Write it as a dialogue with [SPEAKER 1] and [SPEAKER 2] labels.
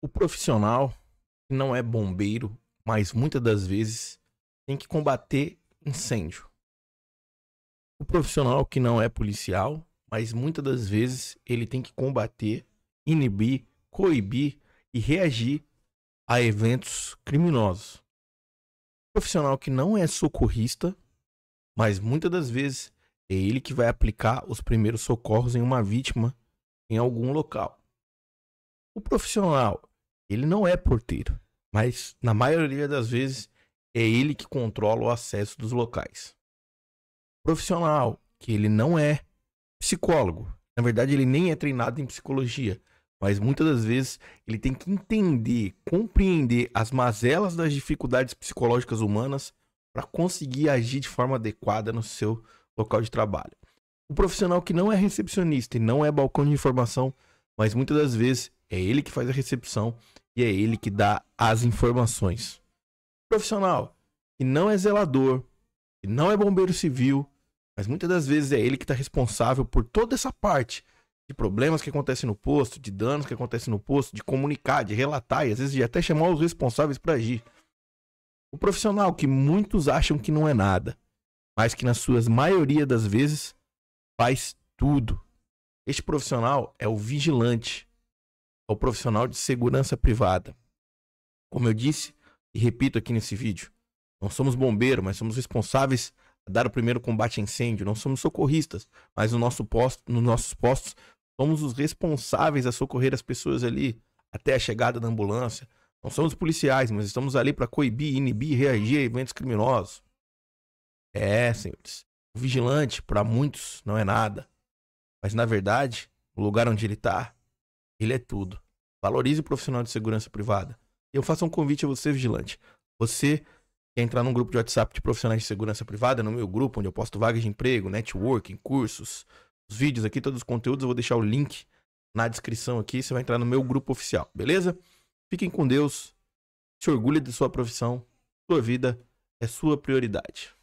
[SPEAKER 1] o profissional que não é bombeiro, mas muitas das vezes tem que combater incêndio. O profissional que não é policial, mas muitas das vezes ele tem que combater, inibir, coibir e reagir a eventos criminosos. O profissional que não é socorrista, mas muitas das vezes é ele que vai aplicar os primeiros socorros em uma vítima em algum local. O profissional ele não é porteiro, mas na maioria das vezes é ele que controla o acesso dos locais. Profissional, que ele não é psicólogo. Na verdade, ele nem é treinado em psicologia, mas muitas das vezes ele tem que entender, compreender as mazelas das dificuldades psicológicas humanas para conseguir agir de forma adequada no seu local de trabalho. O profissional que não é recepcionista e não é balcão de informação, mas muitas das vezes é ele que faz a recepção e é ele que dá as informações. Profissional que não é zelador, que não é bombeiro civil, mas muitas das vezes é ele que está responsável por toda essa parte de problemas que acontecem no posto, de danos que acontecem no posto, de comunicar, de relatar e às vezes de até chamar os responsáveis para agir. O profissional que muitos acham que não é nada, mas que na sua maioria das vezes faz tudo. Este profissional é o vigilante, ao profissional de segurança privada. Como eu disse e repito aqui nesse vídeo, não somos bombeiros, mas somos responsáveis a dar o primeiro combate a incêndio. Não somos socorristas, mas no nosso posto, nos nossos postos somos os responsáveis a socorrer as pessoas ali até a chegada da ambulância. Não somos policiais, mas estamos ali para coibir, inibir, reagir a eventos criminosos. É, senhores. O vigilante, para muitos, não é nada. Mas na verdade, o lugar onde ele está ele é tudo. Valorize o profissional de segurança privada. Eu faço um convite a você, vigilante. Você quer entrar num grupo de WhatsApp de profissionais de segurança privada, no meu grupo, onde eu posto vagas de emprego, networking, cursos, os vídeos aqui, todos os conteúdos, eu vou deixar o link na descrição aqui. Você vai entrar no meu grupo oficial, beleza? Fiquem com Deus. Se orgulhe de sua profissão. Sua vida é sua prioridade.